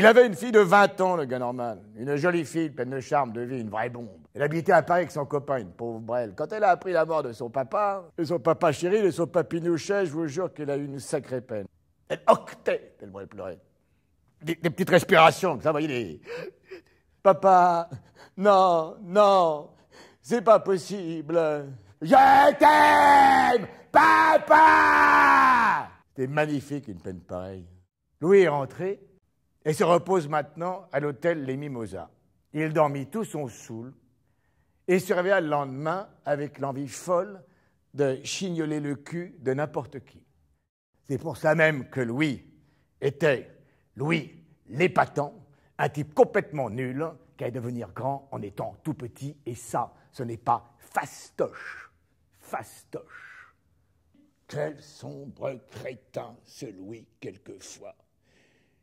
Il avait une fille de 20 ans, le gars normal. Une jolie fille, pleine de charme, de vie, une vraie bombe. Elle habitait à Paris avec son copain, une pauvre brêle. Quand elle a appris la mort de son papa, et son papa chéri, et son papinouchet, je vous jure qu'elle a eu une sacrée peine. Elle octait tellement elle pleurait. Des, des petites respirations, ça, vous voyez, des... Papa, non, non, c'est pas possible. Je t'aime, papa C'était magnifique, une peine pareille. Louis est rentré, et se repose maintenant à l'hôtel Les Mimosas. Il dormit tout son saoul et se réveilla le lendemain avec l'envie folle de chignoler le cul de n'importe qui. C'est pour ça même que Louis était Louis l'épatant, un type complètement nul qui allait devenir grand en étant tout petit, et ça, ce n'est pas fastoche. Fastoche. Quel sombre crétin ce Louis quelquefois.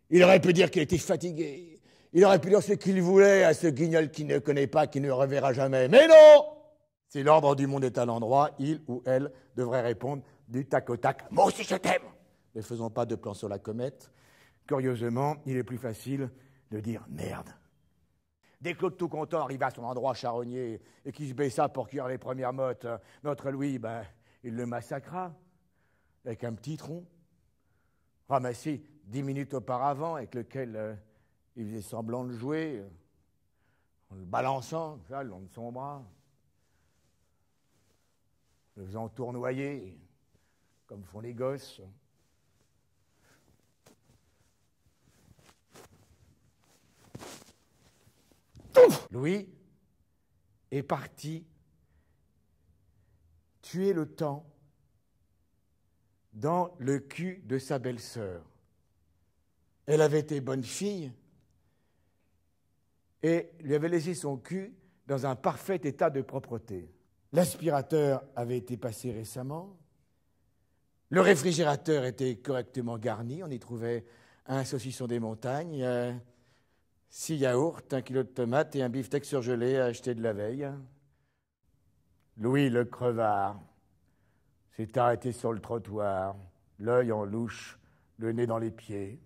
Il aurait pu dire qu'il était fatigué. Il aurait pu dire ce qu'il voulait à ce guignol qui ne connaît pas, qui ne reverra jamais. Mais non Si l'ordre du monde est à l'endroit, il ou elle devrait répondre du tac au tac. Moi aussi je t'aime Ne faisons pas de plan sur la comète. Curieusement, il est plus facile de dire merde. Dès que Claude tout content arriva à son endroit charognier et qui se baissa pour cuire les premières mottes, notre Louis, ben, il le massacra avec un petit tronc. Ramassé dix minutes auparavant, avec lequel euh, il faisait semblant de jouer, euh, en le balançant, ça, le long de son bras, le faisant tournoyer, comme font les gosses. Louis est parti tuer le temps dans le cul de sa belle-sœur. Elle avait été bonne fille et lui avait laissé son cul dans un parfait état de propreté. L'aspirateur avait été passé récemment. Le réfrigérateur était correctement garni. On y trouvait un saucisson des montagnes, euh, six yaourts, un kilo de tomates et un beefsteak surgelé à acheter de la veille. Louis le crevard s'est arrêté sur le trottoir, l'œil en louche, le nez dans les pieds.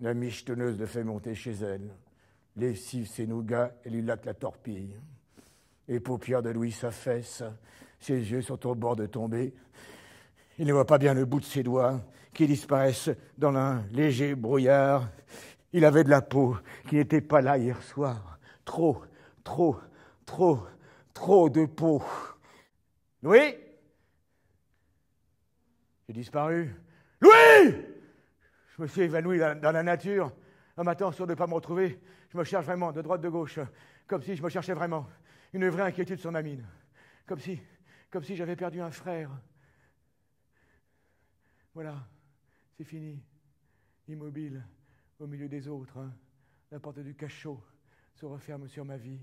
La teneuse le fait monter chez elle. Lessive, ses nougats, et lui laque la torpille. Les paupières de Louis s'affaissent. Ses yeux sont au bord de tomber. Il ne voit pas bien le bout de ses doigts qui disparaissent dans un léger brouillard. Il avait de la peau qui n'était pas là hier soir. Trop, trop, trop, trop de peau. Louis J'ai disparu. Louis je me suis évanoui dans la nature en m'attendant sur de ne pas me retrouver. Je me cherche vraiment, de droite, de gauche, comme si je me cherchais vraiment. Une vraie inquiétude sur ma mine. Comme si, comme si j'avais perdu un frère. Voilà, c'est fini. Immobile, au milieu des autres. Hein. La porte du cachot se referme sur ma vie.